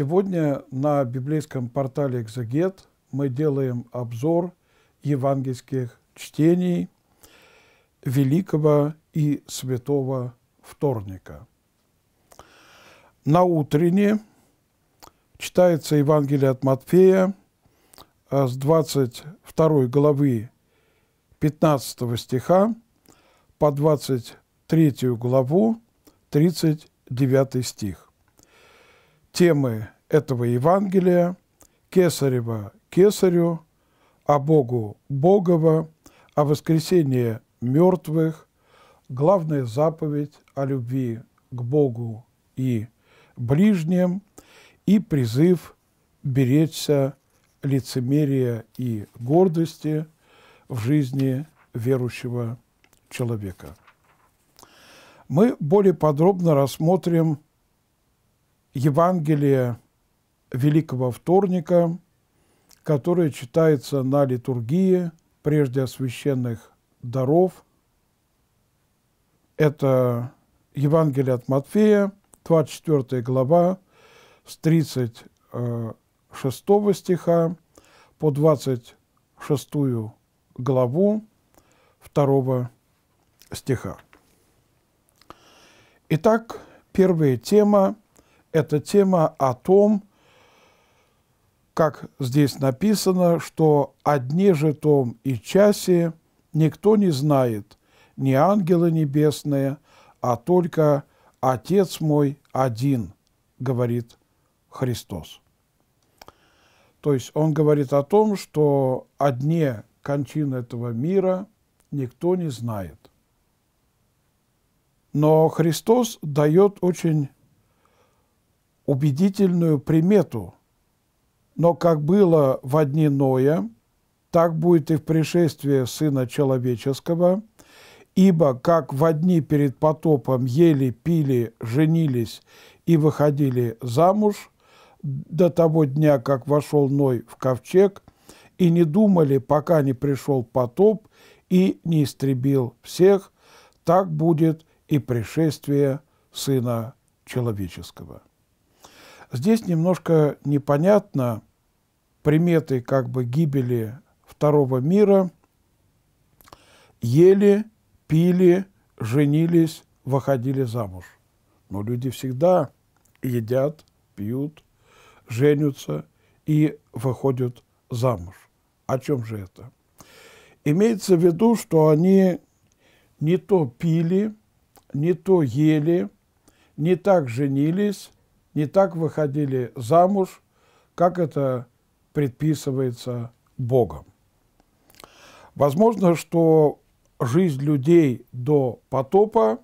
Сегодня на библейском портале «Экзегет» мы делаем обзор евангельских чтений Великого и Святого Вторника. На утренне читается Евангелие от Матфея э, с 22 главы 15 стиха по 23 главу 39 стих темы этого Евангелия «Кесарева кесарю», «О Богу Богова», «О воскресении мертвых», главная заповедь о любви к Богу и ближним и призыв беречься лицемерия и гордости в жизни верующего человека. Мы более подробно рассмотрим Евангелие Великого Вторника, которое читается на литургии прежде освященных даров. Это Евангелие от Матфея, 24 глава, с 36 стиха по 26 главу 2 стиха. Итак, первая тема – это тема о том, как здесь написано, что одни же том и часе никто не знает, ни ангелы небесные, а только Отец мой один, говорит Христос. То есть он говорит о том, что одни кончины этого мира никто не знает. Но Христос дает очень убедительную примету. Но как было в одни Ноя, так будет и в пришествии Сына Человеческого, ибо как в одни перед потопом ели, пили, женились и выходили замуж до того дня, как вошел Ной в ковчег, и не думали, пока не пришел потоп и не истребил всех, так будет и пришествие Сына Человеческого. Здесь немножко непонятно приметы как бы гибели Второго мира. Ели, пили, женились, выходили замуж. Но люди всегда едят, пьют, женятся и выходят замуж. О чем же это? Имеется в виду, что они не то пили, не то ели, не так женились, не так выходили замуж, как это предписывается Богом. Возможно, что жизнь людей до потопа,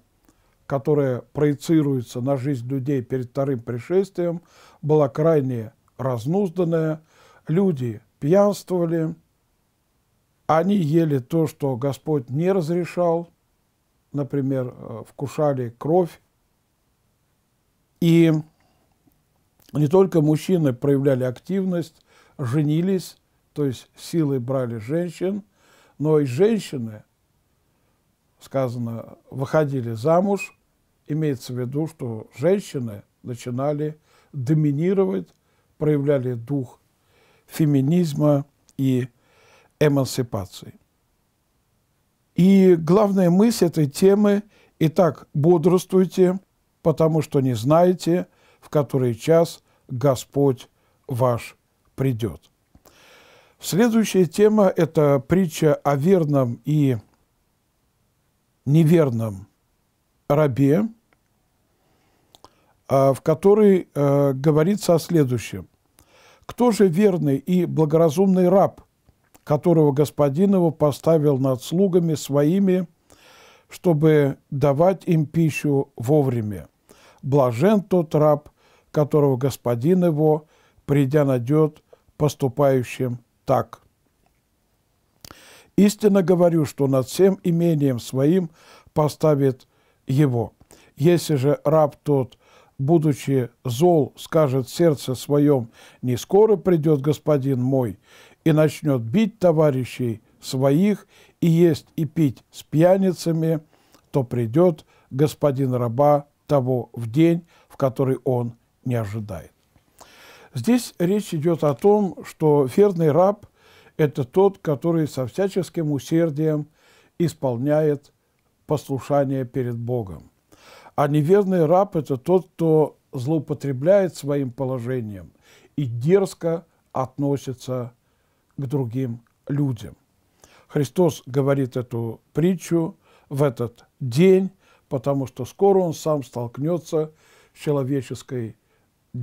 которая проецируется на жизнь людей перед вторым пришествием, была крайне разнузданная. Люди пьянствовали, они ели то, что Господь не разрешал, например, э, вкушали кровь. И не только мужчины проявляли активность, женились, то есть силой брали женщин, но и женщины, сказано, выходили замуж, имеется в виду, что женщины начинали доминировать, проявляли дух феминизма и эмансипации. И главная мысль этой темы – «Итак, бодрствуйте, потому что не знаете, в который час Господь ваш придет. Следующая тема – это притча о верном и неверном рабе, а, в которой э, говорится о следующем. «Кто же верный и благоразумный раб, которого господин его поставил над слугами своими, чтобы давать им пищу вовремя? Блажен тот раб, которого господин его, придя, найдет поступающим так. Истинно говорю, что над всем имением своим поставит его. Если же раб тот, будучи зол, скажет в сердце своем, «Не скоро придет господин мой», и начнет бить товарищей своих, и есть и пить с пьяницами, то придет господин раба того в день, в который он не ожидает. Здесь речь идет о том, что верный раб – это тот, который со всяческим усердием исполняет послушание перед Богом. А неверный раб – это тот, кто злоупотребляет своим положением и дерзко относится к другим людям. Христос говорит эту притчу в этот день, потому что скоро он сам столкнется с человеческой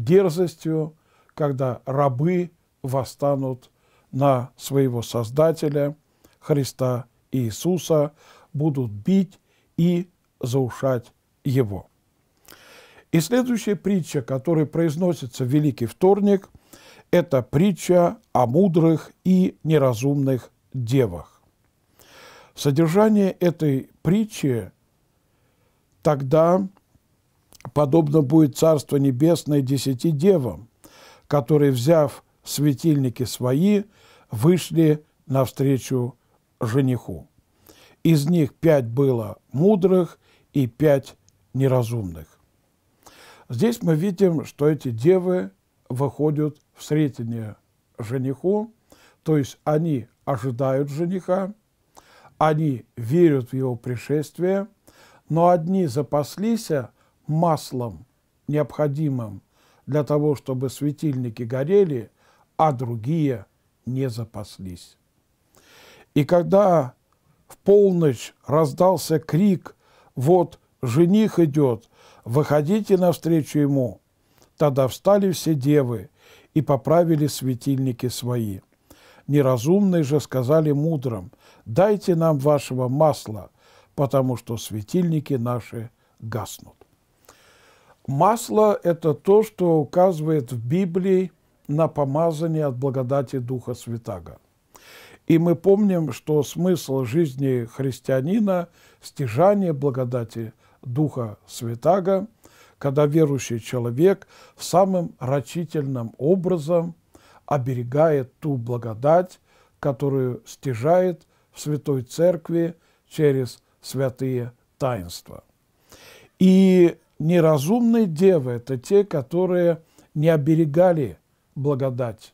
дерзостью, когда рабы восстанут на своего Создателя, Христа Иисуса, будут бить и заушать Его. И следующая притча, которая произносится в Великий Вторник, это притча о мудрых и неразумных девах. Содержание этой притчи тогда – подобно будет Царство Небесное десяти девам, которые, взяв светильники свои, вышли навстречу жениху. Из них пять было мудрых и пять неразумных. Здесь мы видим, что эти девы выходят в сретение жениху, то есть они ожидают жениха, они верят в его пришествие, но одни запаслись маслом, необходимым для того, чтобы светильники горели, а другие не запаслись. И когда в полночь раздался крик «Вот жених идет, выходите навстречу ему», тогда встали все девы и поправили светильники свои. Неразумные же сказали мудрым «Дайте нам вашего масла, потому что светильники наши гаснут». Масло – это то, что указывает в Библии на помазание от благодати Духа Святаго. И мы помним, что смысл жизни христианина – стяжание благодати Духа Святаго, когда верующий человек самым рачительным образом оберегает ту благодать, которую стяжает в Святой Церкви через святые таинства. И неразумные девы – это те, которые не оберегали благодать.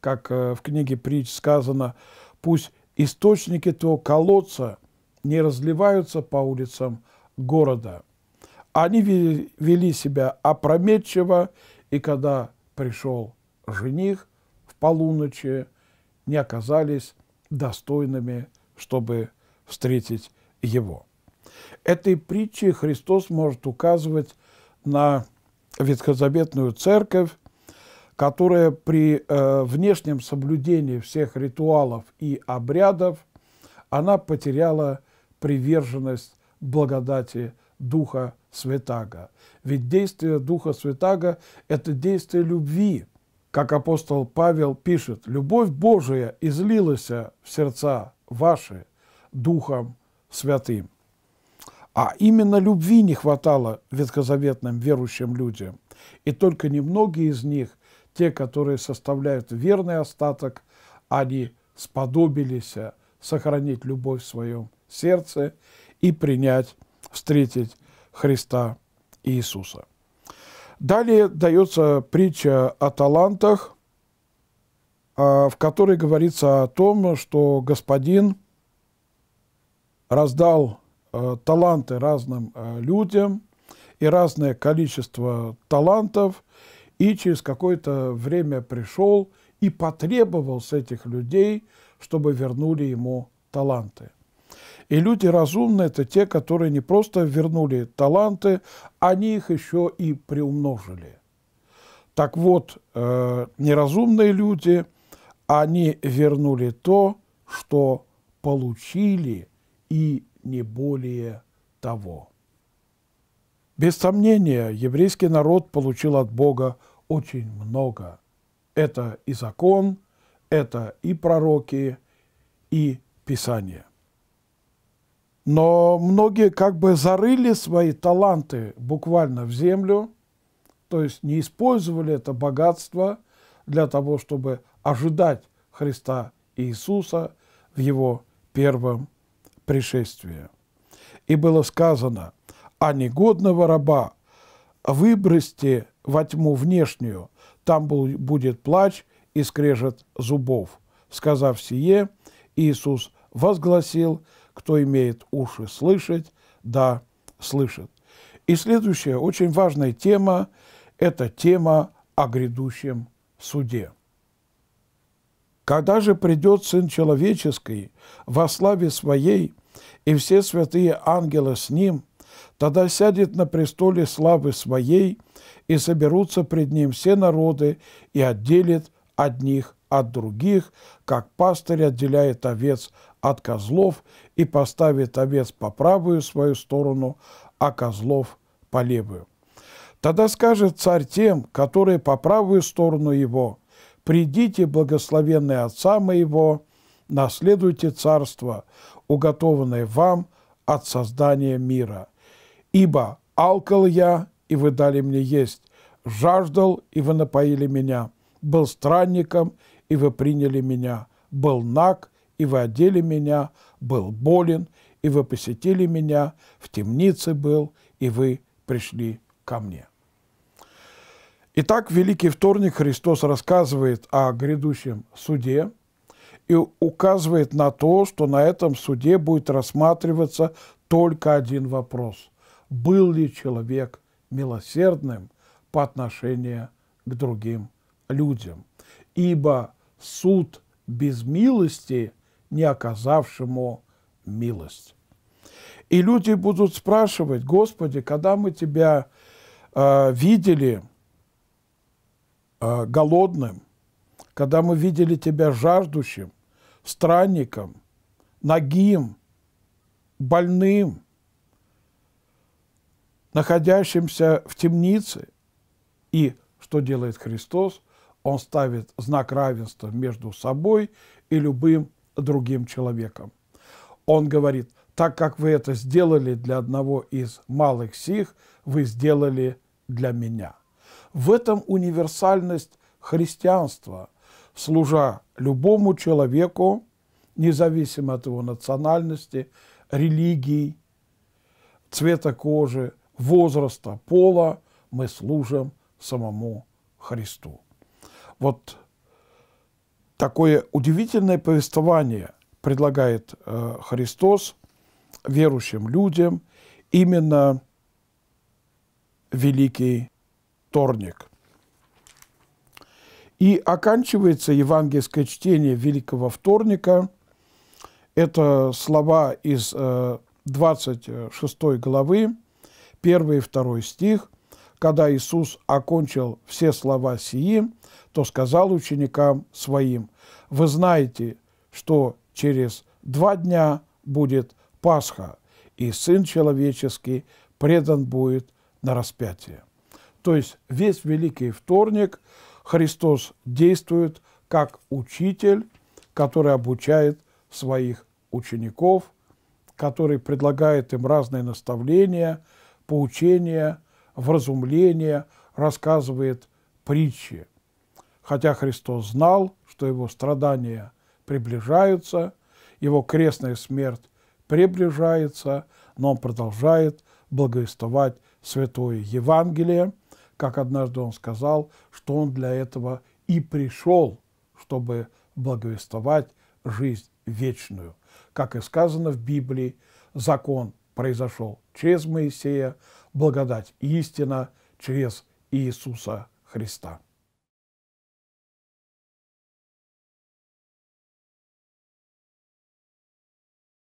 Как э, в книге притч сказано, пусть источники твоего колодца не разливаются по улицам города. Они вели себя опрометчиво, и когда пришел жених в полуночи, не оказались достойными, чтобы встретить его. Этой притчей Христос может указывать на ветхозаветную церковь, которая при э, внешнем соблюдении всех ритуалов и обрядов, она потеряла приверженность благодати Духа Святаго. Ведь действие Духа Святаго – это действие любви. Как апостол Павел пишет, «Любовь Божия излилась в сердца ваши Духом Святым». А именно любви не хватало ветхозаветным верующим людям. И только немногие из них, те, которые составляют верный остаток, они сподобились э, сохранить любовь в своем сердце и принять, встретить Христа Иисуса. Далее дается притча о талантах, а, в которой говорится о том, что господин раздал Э, таланты разным э, людям и разное количество талантов, и через какое-то время пришел и потребовал с этих людей, чтобы вернули ему таланты. И люди разумные – это те, которые не просто вернули таланты, они их еще и приумножили. Так вот, э, неразумные люди, они вернули то, что получили и не более того. Без сомнения, еврейский народ получил от Бога очень много. Это и закон, это и пророки, и Писание. Но многие как бы зарыли свои таланты буквально в землю, то есть не использовали это богатство для того, чтобы ожидать Христа Иисуса в его первом пришествия. И было сказано, а негодного раба выбросьте во тьму внешнюю, там будет плач и скрежет зубов. Сказав сие, Иисус возгласил, кто имеет уши слышать, да слышит. И следующая очень важная тема – это тема о грядущем суде. Когда же придет Сын Человеческий во славе Своей и все святые ангелы с ним, тогда сядет на престоле славы своей, и соберутся пред ним все народы, и отделит одних от других, как пастырь отделяет овец от козлов и поставит овец по правую свою сторону, а козлов по левую. Тогда скажет царь тем, которые по правую сторону его, «Придите, благословенные отца моего, наследуйте царство, уготованное вам от создания мира. Ибо алкал я, и вы дали мне есть, жаждал, и вы напоили меня, был странником, и вы приняли меня, был наг, и вы одели меня, был болен, и вы посетили меня, в темнице был, и вы пришли ко мне». Итак, Великий Вторник Христос рассказывает о грядущем суде, и указывает на то, что на этом суде будет рассматриваться только один вопрос. Был ли человек милосердным по отношению к другим людям? Ибо суд без милости, не оказавшему милость. И люди будут спрашивать, Господи, когда мы Тебя э, видели э, голодным, когда мы видели Тебя жаждущим, странником, ногим, больным, находящимся в темнице. И что делает Христос? Он ставит знак равенства между собой и любым другим человеком. Он говорит, так как вы это сделали для одного из малых сих, вы сделали для меня. В этом универсальность христианства, служа любому человеку, независимо от его национальности, религии, цвета кожи, возраста, пола, мы служим самому Христу. Вот такое удивительное повествование предлагает э, Христос верующим людям именно Великий Торник. И оканчивается евангельское чтение Великого Вторника. Это слова из 26 э, главы, 1 и 2 стих. «Когда Иисус окончил все слова сии, то сказал ученикам своим, «Вы знаете, что через два дня будет Пасха, и Сын Человеческий предан будет на распятие». То есть весь Великий Вторник – Христос действует как учитель, который обучает своих учеников, который предлагает им разные наставления, поучения, вразумления, рассказывает притчи. Хотя Христос знал, что его страдания приближаются, его крестная смерть приближается, но он продолжает благовествовать Святое Евангелие – как однажды он сказал, что он для этого и пришел, чтобы благовествовать жизнь вечную. Как и сказано в Библии, закон произошел через Моисея, благодать и истина через Иисуса Христа.